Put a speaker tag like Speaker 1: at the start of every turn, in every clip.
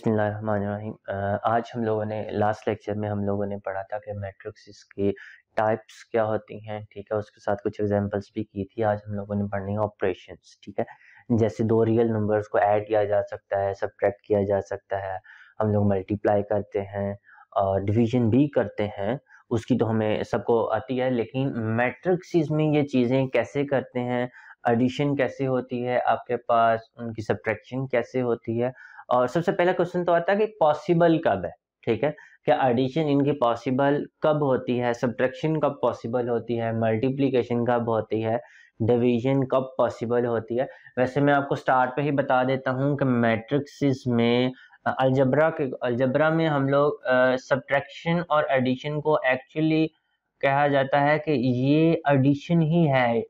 Speaker 1: बिस्मिल्लाहिर्रहमानिर्रहीम आज हम लोगों ने लास्ट लेक्चर में हम लोगों ने पढ़ा था कि मैट्रिक्स के टाइप्स क्या होती हैं ठीक है उसके साथ कुछ एग्जांपल्स भी की थी आज हम लोगों ने पढ़नी है ऑपरेशंस ठीक है जैसे दो रियल नंबर्स को ऐड किया जा सकता है सब्ट्रैक्ट किया जा सकता है हम लोग मल्टीप्लाई करते हैं और डिविजन भी करते हैं उसकी तो हमें सबको आती है लेकिन मैट्रिक्स में ये चीज़ें कैसे करते हैं एडिशन कैसे होती है आपके पास उनकी सब्ट्रैक्शन कैसे होती है और सबसे पहला क्वेश्चन तो आता है कि पॉसिबल कब है ठीक है क्या एडिशन इनकी पॉसिबल कब होती है सब्ट्रैक्शन कब पॉसिबल होती है मल्टीप्लीकेशन कब होती है डिवीजन कब पॉसिबल होती है वैसे मैं आपको स्टार्ट पे ही बता देता हूँ कि मैट्रिक्स में अलजबरा के अलजबरा में हम लोग सब्ट्रैक्शन और एडिशन को एक्चुअली कहा जाता है कि ये एडिशन ही है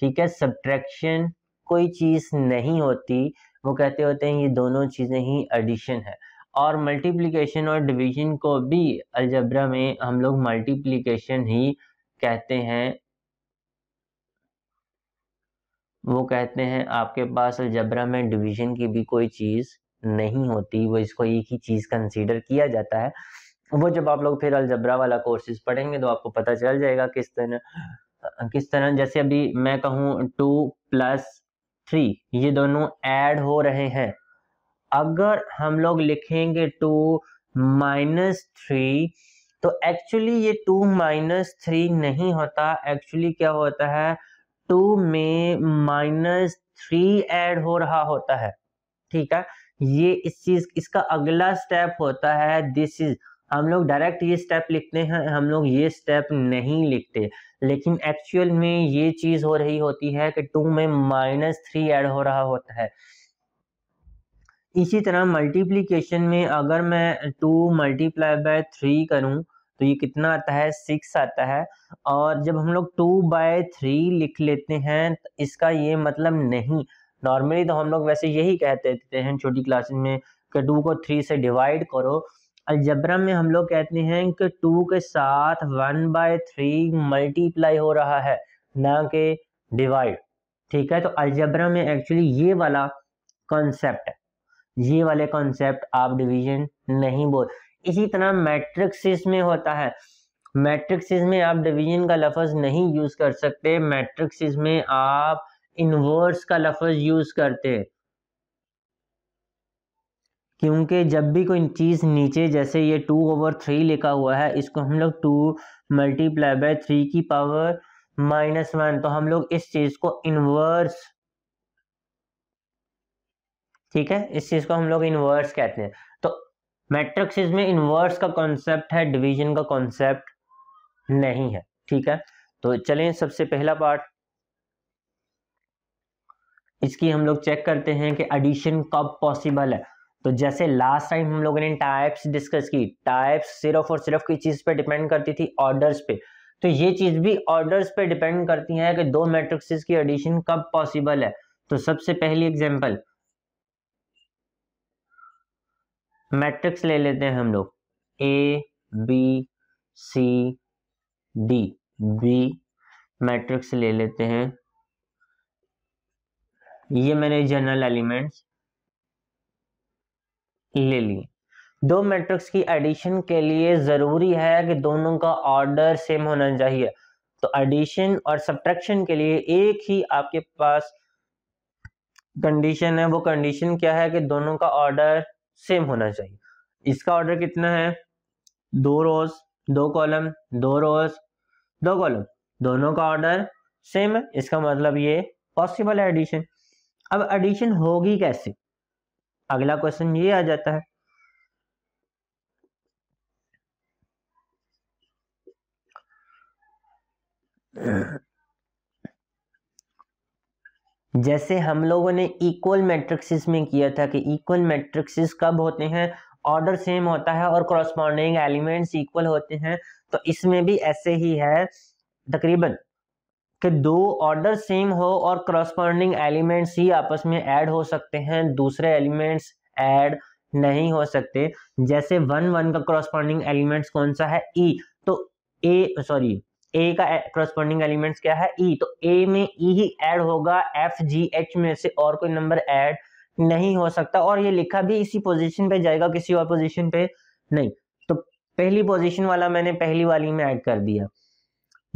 Speaker 1: ठीक है सब्ट्रैक्शन कोई चीज़ नहीं होती वो कहते होते हैं ये दोनों चीज़ें ही एडिशन है और मल्टीप्लिकेशन और डिवीजन को भी अलजबरा में हम लोग मल्टीप्लिकेशन ही कहते हैं वो कहते हैं आपके पास अलजबरा में डिवीजन की भी कोई चीज़ नहीं होती वो इसको एक ही चीज़ कंसीडर किया जाता है वो जब आप लोग फिर अलजबरा वाला कोर्सेज पढ़ेंगे तो आपको पता चल जाएगा किस तरह किस तरह जैसे अभी मैं कहूँ टू प्लस थ्री ये दोनों ऐड हो रहे हैं अगर हम लोग लिखेंगे टू माइनस थ्री तो एक्चुअली ये टू माइनस थ्री नहीं होता एक्चुअली क्या होता है टू में माइनस थ्री ऐड हो रहा होता है ठीक है ये इस चीज इसका अगला स्टेप होता है दिस इज हम लोग डायरेक्ट ये स्टेप लिखते हैं हम लोग ये स्टेप नहीं लिखते लेकिन एक्चुअल में ये चीज़ हो रही होती है कि टू में माइनस थ्री एड हो रहा होता है इसी तरह मल्टीप्लीकेशन में अगर मैं टू मल्टीप्लाई बाय थ्री करूं तो ये कितना आता है सिक्स आता है और जब हम लोग टू बाय थ्री लिख लेते हैं तो इसका ये मतलब नहीं नॉर्मली तो हम लोग वैसे यही कहते हैं छोटी क्लासेस में कि टू को थ्री से डिवाइड करो अलजबरा में हम लोग कहते हैं कि टू के साथ वन बाय थ्री मल्टीप्लाई हो रहा है ना कि डिवाइड ठीक है तो अलजबरा में एक्चुअली ये वाला कॉन्सेप्ट ये वाले कॉन्सेप्ट आप डिवीजन नहीं बोल इसी तरह मैट्रिक्सिस में होता है मैट्रिक्सिस में आप डिवीजन का लफज नहीं यूज कर सकते मैट्रिक्सिस में आप इनवर्स का लफज यूज करते हैं क्योंकि जब भी कोई चीज़ नीचे जैसे ये टू ओवर थ्री लिखा हुआ है इसको हम लोग टू मल्टीप्लाई बाय थ्री की पावर माइनस वन तो हम लोग इस चीज़ को इनवर्स ठीक है इस चीज़ को हम लोग इनवर्स कहते हैं तो मैट्रिक्स में इनवर्स का कॉन्सेप्ट है डिवीजन का कॉन्सेप्ट नहीं है ठीक है तो चलें सबसे पहला पार्ट इसकी हम लोग चेक करते हैं कि एडिशन कब पॉसिबल है तो जैसे लास्ट टाइम हम लोगों ने टाइप्स डिस्कस की टाइप्स सिर्फ और सिर्फ किस चीज़ पे डिपेंड करती थी ऑर्डर्स पे तो ये चीज़ भी ऑर्डर्स पे डिपेंड करती है कि दो मैट्रिक्स की एडिशन कब पॉसिबल है तो सबसे पहली एग्जांपल मैट्रिक्स ले लेते हैं हम लोग A B C D B matrix ले लेते हैं ये मैंने जनरल एलिमेंट्स ले लिए दो मैट्रिक्स की एडिशन के लिए ज़रूरी है कि दोनों का ऑर्डर सेम होना चाहिए तो एडिशन और सब्ट्रैक्शन के लिए एक ही आपके पास कंडीशन है वो कंडीशन क्या है कि दोनों का ऑर्डर सेम होना चाहिए इसका ऑर्डर कितना है दो रोज दो कॉलम दो रोज दो कॉलम दोनों का ऑर्डर सेम है इसका मतलब ये पॉसिबल है एडिशन अब एडिशन होगी कैसे अगला क्वेश्चन ये आ जाता है जैसे हम लोगों ने इक्वल मैट्रिक्सिस में किया था कि इक्वल मैट्रिक्सिस कब होते हैं ऑर्डर सेम होता है और कॉरस्पॉन्डिंग एलिमेंट्स इक्वल होते हैं तो इसमें भी ऐसे ही है तकरीबन कि दो ऑर्डर सेम हो और क्रॉसपॉन्डिंग एलिमेंट्स ही आपस में ऐड हो सकते हैं दूसरे एलिमेंट्स ऐड नहीं हो सकते जैसे वन वन का क्रॉसपॉन्डिंग एलिमेंट्स कौन सा है ई e, तो ए सॉरी ए का क्रॉसपॉन्डिंग एलिमेंट्स क्या है ई e, तो ए में ई e ही ऐड होगा एफ जी एच में से और कोई नंबर ऐड नहीं हो सकता और ये लिखा भी इसी पोजिशन पे जाएगा किसी और पोजिशन पे नहीं तो पहली पोजिशन वाला मैंने पहली वाली में ऐड कर दिया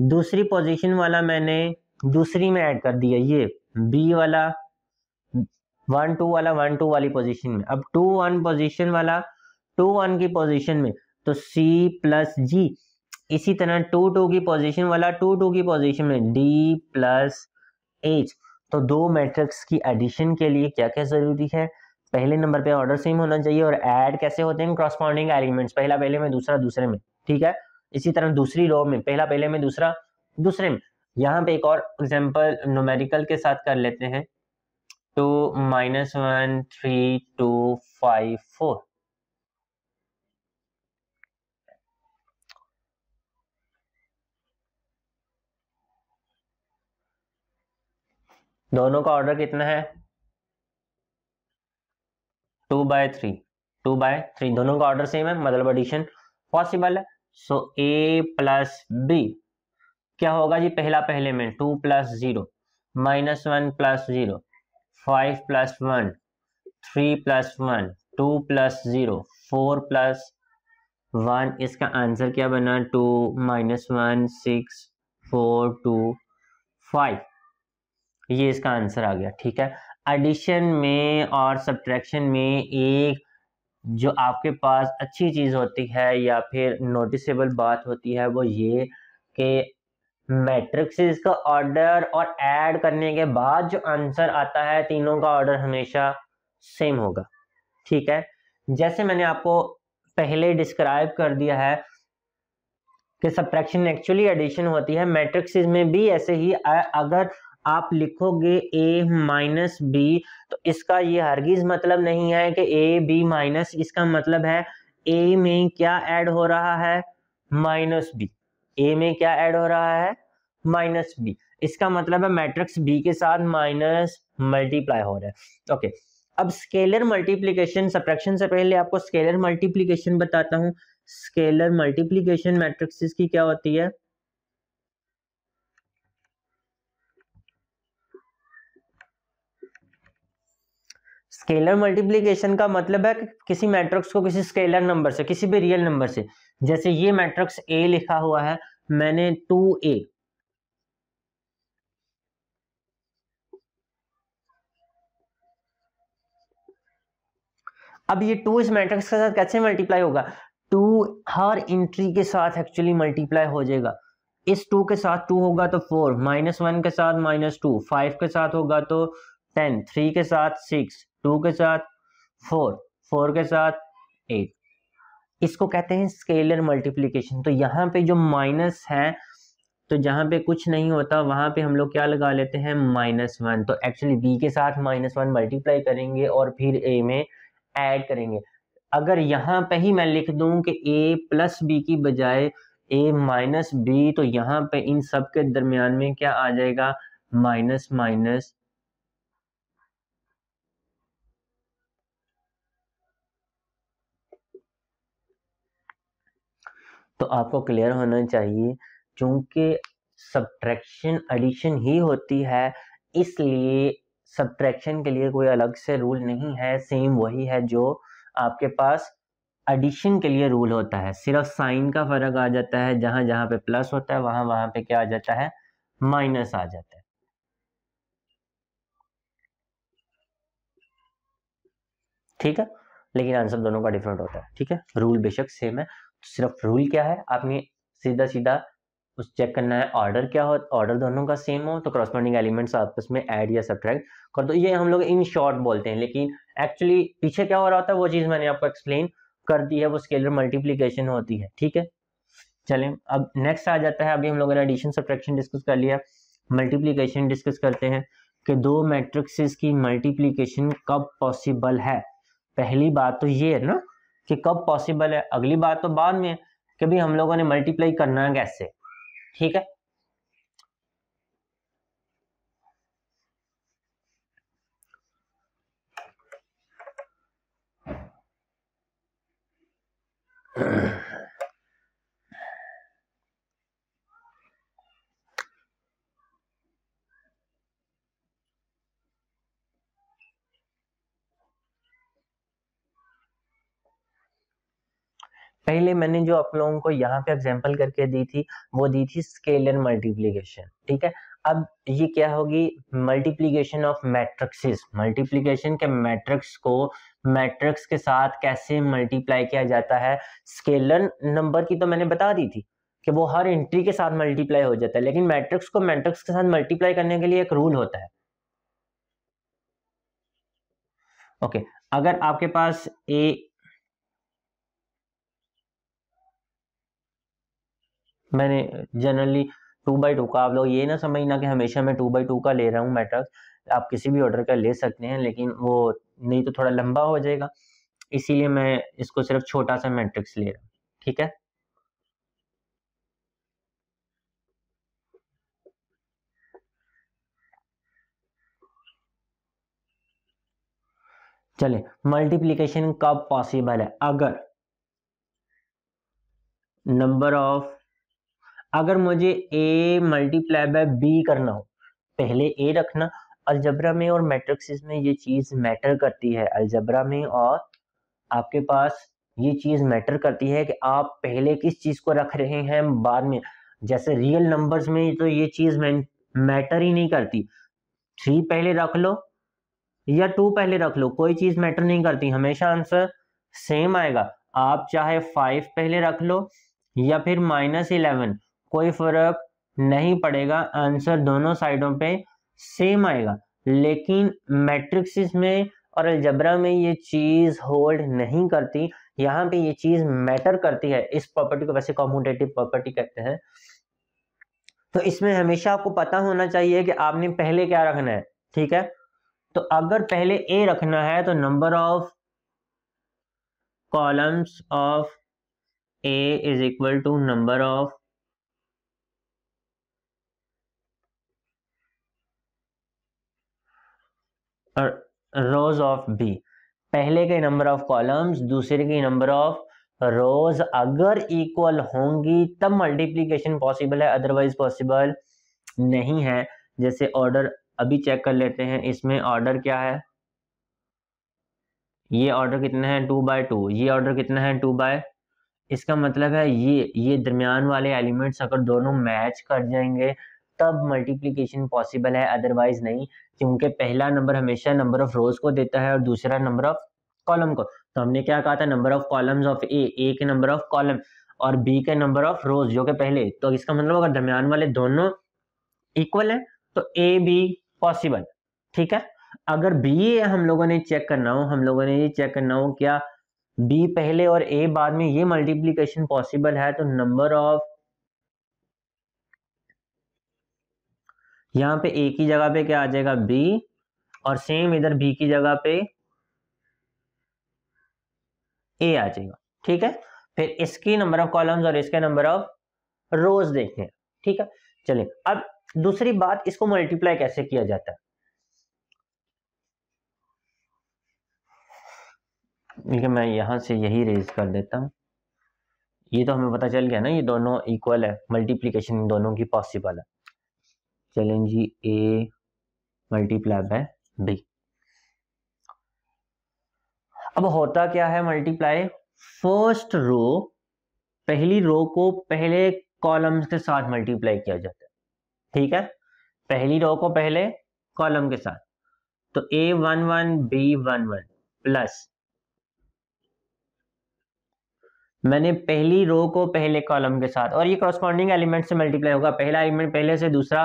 Speaker 1: दूसरी पोजीशन वाला मैंने दूसरी में ऐड कर दिया ये बी वाला वन टू वाला वन टू वाली पोजीशन में अब टू वन पोजीशन वाला टू वन की पोजीशन में तो सी प्लस जी इसी तरह टू टू की पोजीशन वाला टू टू की पोजीशन में डी प्लस एच तो दो मैट्रिक्स की एडिशन के लिए क्या क्या जरूरी है पहले नंबर पे ऑर्डर सेम होना चाहिए और ऐड कैसे होते हैं करस्पॉन्डिंग एलिमेंट्स पहला पहले में दूसरा दूसरे में ठीक है इसी तरह दूसरी रो में पहला पहले में दूसरा दूसरे में यहाँ पे एक और एग्जाम्पल नोमेरिकल के साथ कर लेते हैं two minus one three two five four दोनों का ऑर्डर कितना है two by three two by three दोनों का ऑर्डर सेम है मतलब एडिशन पॉसिबल है सो ए प्लस बी क्या होगा जी पहला पहले में two plus zero minus one plus zero five plus one three plus one two plus zero four plus one इसका आंसर क्या बना two minus one six four two five ये इसका आंसर आ गया ठीक है एडिशन में और सब्ट्रैक्शन में एक जो आपके पास अच्छी चीज़ होती है या फिर नोटिसेबल बात होती है वो ये कि मैट्रिक्स का ऑर्डर और ऐड करने के बाद जो आंसर आता है तीनों का ऑर्डर हमेशा सेम होगा ठीक है जैसे मैंने आपको पहले डिस्क्राइब कर दिया है कि सब्ट्रैक्शन एक्चुअली एडिशन होती है मैट्रिक्स में भी ऐसे ही अगर आप लिखोगे ए माइनस बी तो इसका ये हरगिज मतलब नहीं है कि ए बी माइनस इसका मतलब है ए में क्या ऐड हो रहा है माइनस बी ए में क्या ऐड हो रहा है माइनस बी इसका मतलब है मैट्रिक्स बी के साथ माइनस मल्टीप्लाई हो रहा है ओके अब स्केलर मल्टीप्लीकेशन सप्रेक्शन से पहले आपको स्केलर मल्टीप्लीकेशन बताता हूँ स्केलर मल्टीप्लीकेशन मैट्रिक्स की क्या होती है स्केलर मल्टीप्लीकेशन का मतलब है कि किसी मैट्रिक्स को किसी स्केलर नंबर से किसी भी रियल नंबर से जैसे ये मैट्रिक्स ए लिखा हुआ है मैंने टू ए अब ये टू इस मैट्रिक्स के साथ कैसे मल्टीप्लाई होगा टू हर इंट्री के साथ एक्चुअली मल्टीप्लाई हो जाएगा इस टू के साथ टू होगा तो फोर माइनस वन के साथ माइनस टू फाइव के साथ होगा तो टेन थ्री के साथ सिक्स टू के साथ फोर फोर के साथ एट इसको कहते हैं स्केलर मल्टीप्लीकेशन तो यहाँ पे जो माइनस है तो जहाँ पे कुछ नहीं होता वहाँ पे हम लोग क्या लगा लेते हैं माइनस वन तो एक्चुअली बी के साथ माइनस वन मल्टीप्लाई करेंगे और फिर ए में ऐड करेंगे अगर यहाँ पे ही मैं लिख दूँ कि ए प्लस बी की बजाय ए माइनस बी तो यहाँ पे इन सब के दरमियान में क्या आ जाएगा माइनस माइनस तो आपको क्लियर होना चाहिए क्योंकि सब्ट्रैक्शन एडिशन ही होती है इसलिए सब्ट्रैक्शन के लिए कोई अलग से रूल नहीं है सेम वही है जो आपके पास एडिशन के लिए रूल होता है सिर्फ साइन का फ़र्क आ जाता है जहां जहां पे प्लस होता है वहां वहां पे क्या आ जाता है माइनस आ जाता है ठीक है लेकिन आंसर दोनों का डिफरेंट होता है ठीक है रूल बेशक सेम है सिर्फ रूल क्या है आपने सीधा सीधा उस चेक करना है ऑर्डर क्या हो ऑर्डर दोनों का सेम हो तो क्रॉसपॉन्डिंग एलिमेंट्स आपस में ऐड या सब्ट्रैक्ट कर दो ये हम लोग इन शॉर्ट बोलते हैं लेकिन एक्चुअली पीछे क्या हो रहा होता है वो चीज़ मैंने आपको एक्सप्लेन कर दी है वो स्केलर मल्टीप्लीकेशन होती है ठीक है चले अब नेक्स्ट आ जाता है अभी हम लोगों ने एडिशन सब्ट्रैक्शन डिस्कस कर लिया मल्टीप्लीकेशन डिस्कस करते हैं कि दो मैट्रिक्स की मल्टीप्लीकेशन कब पॉसिबल है पहली बात तो ये है ना कि कब पॉसिबल है अगली बात तो बाद में कि भी हम लोगों ने मल्टीप्लाई करना है कैसे ठीक है पहले मैंने जो आप लोगों को यहाँ पे एग्जाम्पल करके दी थी वो दी थी स्केलर मल्टीप्लीकेशन ठीक है अब ये क्या होगी मल्टीप्लीकेशन ऑफ मैट्रिक्सेस मल्टीप्लीकेशन के मैट्रिक्स को मैट्रिक्स के साथ कैसे मल्टीप्लाई किया जाता है स्केलर नंबर की तो मैंने बता दी थी कि वो हर एंट्री के साथ मल्टीप्लाई हो जाता है लेकिन मैट्रिक्स को मैट्रिक्स के साथ मल्टीप्लाई करने के लिए एक रूल होता है ओके okay, अगर आपके पास ए मैंने जनरली टू बाई टू का आप लोग ये ना समझना कि हमेशा मैं टू बाई टू का ले रहा हूँ मैट्रक्स आप किसी भी ऑर्डर का ले सकते हैं लेकिन वो नहीं तो थोड़ा लंबा हो जाएगा इसीलिए मैं इसको सिर्फ छोटा सा मैट्रिक्स ले रहा हूँ ठीक है चले मल्टीप्लीकेशन कब पॉसिबल है अगर नंबर ऑफ अगर मुझे ए मल्टीप्लाई बाय बी करना हो पहले ए रखना अलजबरा में और मैट्रिक्स में ये चीज मैटर करती है अलजबरा में और आपके पास ये चीज मैटर करती है कि आप पहले किस चीज को रख रहे हैं बाद में जैसे रियल नंबर्स में तो ये चीज मैटर ही नहीं करती थ्री पहले रख लो या टू पहले रख लो कोई चीज मैटर नहीं करती हमेशा आंसर सेम आएगा आप चाहे फाइव पहले रख लो या फिर माइनस इलेवन कोई फर्क नहीं पड़ेगा आंसर दोनों साइडों पे सेम आएगा लेकिन मैट्रिक्स में और अलजबरा में ये चीज़ होल्ड नहीं करती यहाँ पे ये चीज़ मैटर करती है इस प्रॉपर्टी को वैसे कॉम्पिटेटिव प्रॉपर्टी कहते हैं तो इसमें हमेशा आपको पता होना चाहिए कि आपने पहले क्या रखना है ठीक है तो अगर पहले ए रखना है तो number of columns of A is equal to number of rows of B पहले के नंबर ऑफ कॉलम्स दूसरे के नंबर ऑफ रोज अगर इक्वल होंगी तब मल्टीप्लीकेशन पॉसिबल है अदरवाइज पॉसिबल नहीं है जैसे ऑर्डर अभी चेक कर लेते हैं इसमें ऑर्डर क्या है ये ऑर्डर कितना है टू बाय टू ये ऑर्डर कितना है टू बाय इसका मतलब है ये ये दरमियान वाले एलिमेंट्स अगर दोनों मैच कर जाएंगे तब मल्टीप्लीकेशन पॉसिबल है अदरवाइज नहीं क्योंकि पहला नंबर हमेशा नंबर ऑफ रोज को देता है और दूसरा नंबर ऑफ कॉलम को तो हमने क्या कहा था number of columns of A A के नंबर ऑफ कॉलम और बी के नंबर ऑफ रोज जो कि पहले तो इसका मतलब अगर दरमियान वाले दोनों इक्वल है तो ए बी पॉसिबल ठीक है अगर बी हम लोगों ने चेक करना हो हम लोगों ने ये चेक करना हो क्या बी पहले और ए बाद में ये मल्टीप्लीकेशन पॉसिबल है तो नंबर ऑफ यहाँ पे ए की जगह पे क्या आ जाएगा बी और सेम इधर बी की जगह पे ए आ जाएगा ठीक है फिर इसकी नंबर ऑफ कॉलम्स और इसके नंबर ऑफ रोज देखते हैं ठीक है चलिए अब दूसरी बात इसको मल्टीप्लाई कैसे किया जाता है ठीक है मैं यहां से यही रेज कर देता हूं ये तो हमें पता चल गया ना ये दोनों इक्वल है मल्टीप्लीकेशन दोनों की पॉसिबल है चलें जी ए मल्टीप्लाई बाय बी अब होता क्या है मल्टीप्लाई फर्स्ट रो पहली रो को पहले कॉलम के साथ मल्टीप्लाई किया जाता है ठीक है पहली रो को पहले कॉलम के साथ तो A one one B one one plus मैंने पहली रो को पहले कॉलम के साथ और ये कॉरस्पॉन्डिंग एलिमेंट से मल्टीप्लाई होगा पहला एलिमेंट पहले से दूसरा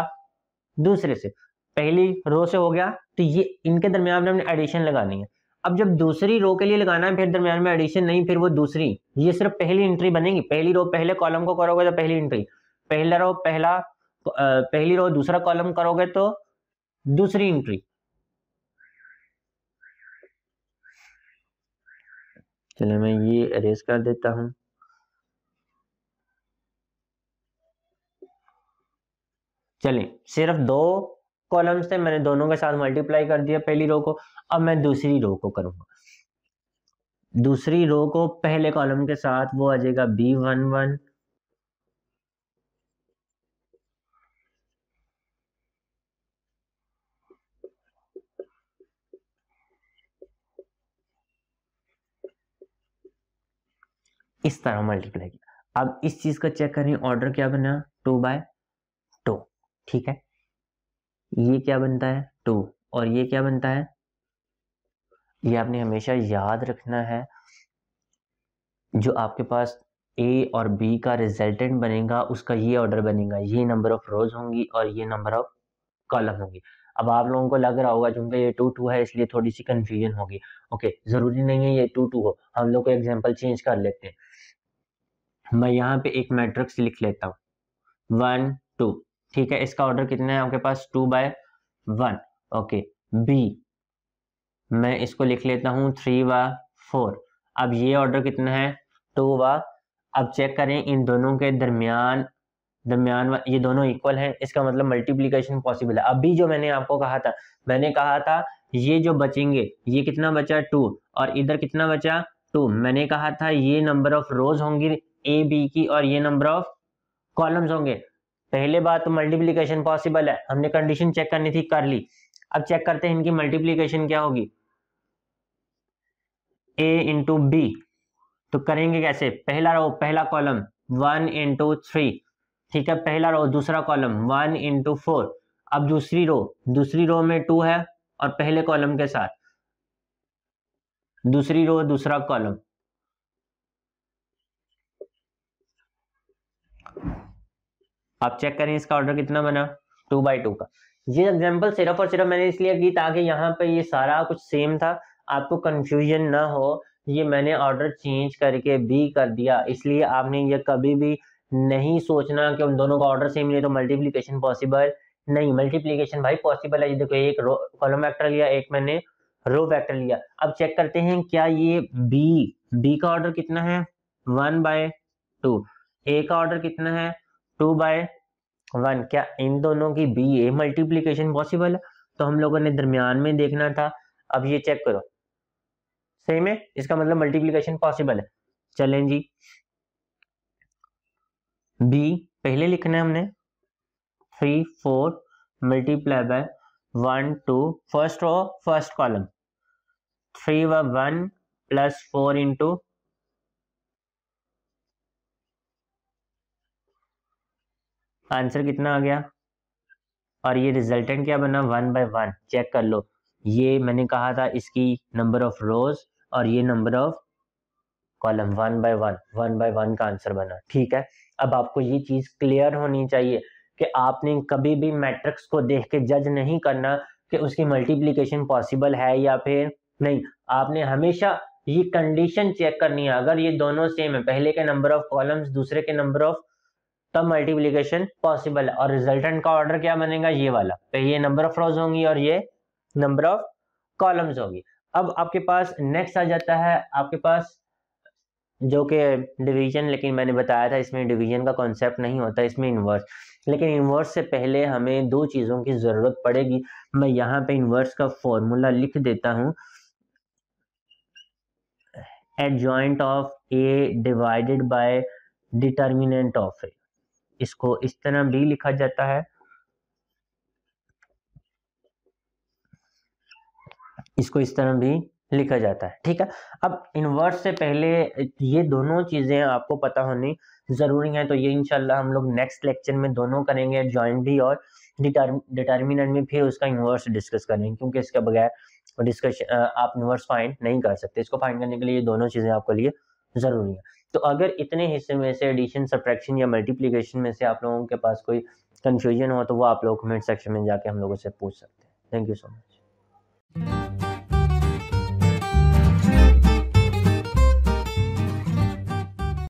Speaker 1: दूसरे से पहली रो से हो गया तो ये इनके दरमियान में हमने एडिशन लगानी है अब जब दूसरी रो के लिए लगाना है फिर दरमियान में एडिशन नहीं फिर वो दूसरी ये सिर्फ पहली एंट्री बनेगी पहली रो पहले कॉलम को करोगे तो पहली एंट्री पहला रो पहला पहली रो दूसरा कॉलम करोगे तो दूसरी एंट्री चलिए मैं ये अरेज कर देता हूं चलें सिर्फ दो कॉलम्स थे मैंने दोनों के साथ मल्टीप्लाई कर दिया पहली रो को अब मैं दूसरी रो को करूँगा दूसरी रो को पहले कॉलम के साथ वो आ जाएगा बी वन वन इस तरह मल्टीप्लाई किया अब इस चीज का चेक करें ऑर्डर क्या बना टू बाय ठीक है ये क्या बनता है टू और ये क्या बनता है ये आपने हमेशा याद रखना है जो आपके पास ए और बी का रिजल्टेंट बनेगा उसका ये ऑर्डर बनेगा ये नंबर ऑफ रोज होंगी और ये नंबर ऑफ कॉलम होंगी अब आप लोगों को लग रहा होगा चूंकि ये टू टू है इसलिए थोड़ी सी कंफ्यूजन होगी ओके ज़रूरी नहीं है ये टू टू हो हम लोग को एग्जाम्पल चेंज कर लेते हैं मैं यहाँ पे एक मैट्रिक्स लिख लेता हूँ वन टू ठीक है इसका ऑर्डर कितना है आपके पास two by one okay B मैं इसको लिख लेता हूं थ्री व फोर अब ये ऑर्डर कितना है टू व अब चेक करें इन दोनों के दरमियान दरमियान ये दोनों इक्वल हैं इसका मतलब मल्टीप्लीकेशन पॉसिबल है अभी जो मैंने आपको कहा था मैंने कहा था ये जो बचेंगे ये कितना बचा टू और इधर कितना बचा टू मैंने कहा था ये नंबर ऑफ रोज होंगी ए बी की और ये नंबर ऑफ कॉलम्स होंगे पहले बात तो मल्टीप्लीकेशन पॉसिबल है हमने कंडीशन चेक करनी थी कर ली अब चेक करते हैं इनकी मल्टीप्लीकेशन क्या होगी ए इंटू बी तो करेंगे कैसे पहला रो पहला कॉलम वन इंटू थ्री ठीक है पहला रो दूसरा कॉलम वन इंटू फोर अब दूसरी रो दूसरी रो में टू है और पहले कॉलम के साथ दूसरी रो दूसरा कॉलम आप चेक करें इसका ऑर्डर कितना बना टू बाई टू का ये एग्जाम्पल सिर्फ और सिर्फ मैंने इसलिए की ताकि यहाँ पे ये सारा कुछ सेम था आपको कंफ्यूजन ना हो ये मैंने ऑर्डर चेंज करके भी कर दिया इसलिए आपने ये कभी भी नहीं सोचना कि उन दोनों का ऑर्डर सेम लिया तो मल्टीप्लीकेशन पॉसिबल नहीं मल्टीप्लीकेशन भाई पॉसिबल है देखो एक रो कॉलम वैक्टर लिया एक मैंने रो वैक्टर लिया अब चेक करते हैं क्या ये बी बी का ऑर्डर कितना है वन बाय टू ए का ऑर्डर कितना है टू बाय वन क्या इन दोनों की बी ए मल्टीप्लीकेशन पॉसिबल है तो हम लोगों ने दरमियान में देखना था अब ये चेक करो सेम है इसका मतलब मल्टीप्लीकेशन पॉसिबल है चलें जी बी पहले लिखना है हमने three four multiply by one two first row first column three one plus four into answer कितना आ गया और ये रिजल्टेंट क्या बना वन बाय वन चेक कर लो ये मैंने कहा था इसकी नंबर ऑफ रोज और ये number of column one by one one by one का आंसर बना ठीक है अब आपको ये चीज क्लियर होनी चाहिए कि आपने कभी भी मैट्रिक्स को देख के जज नहीं करना कि उसकी मल्टीप्लीकेशन पॉसिबल है या फिर नहीं आपने हमेशा ये कंडीशन चेक करनी है अगर ये दोनों सेम है पहले के नंबर ऑफ कॉलम्स दूसरे के नंबर ऑफ तब मल्टीप्लीकेशन पॉसिबल है और रिजल्टेंट का ऑर्डर क्या बनेगा ये वाला तो ये नंबर ऑफ रोज होंगी और ये नंबर ऑफ कॉलम्स होगी अब आपके पास नेक्स्ट आ जाता है आपके पास जो कि डिवीजन लेकिन मैंने बताया था इसमें डिवीजन का कॉन्सेप्ट नहीं होता इसमें इन्वर्स लेकिन इन्वर्स से पहले हमें दो चीज़ों की ज़रूरत पड़ेगी मैं यहाँ पे इन्वर्स का फॉर्मूला लिख देता हूँ adjoint of A divided by determinant of A इसको इस तरह भी लिखा जाता है इसको इस तरह भी लिखा जाता है ठीक है अब इनवर्स से पहले ये दोनों चीज़ें आपको पता होनी ज़रूरी है तो ये इनशाला हम लोग नेक्स्ट लेक्चर में दोनों करेंगे जॉइंट भी और डिटर्मिनेंट में फिर उसका इनवर्स डिस्कस करेंगे क्योंकि इसके बगैर डिस्कशन आप इनवर्स फाइंड नहीं कर सकते इसको फाइंड करने के लिए ये दोनों चीज़ें आपके लिए ज़रूरी है तो अगर इतने हिस्से में से एडिशन सब्ट्रैक्शन या मल्टीप्लीकेशन में से आप लोगों के पास कोई कन्फ्यूजन हो तो वो आप लोग कमेंट सेक्शन में जाके हम लोगों से पूछ सकते हैं थैंक यू सो मच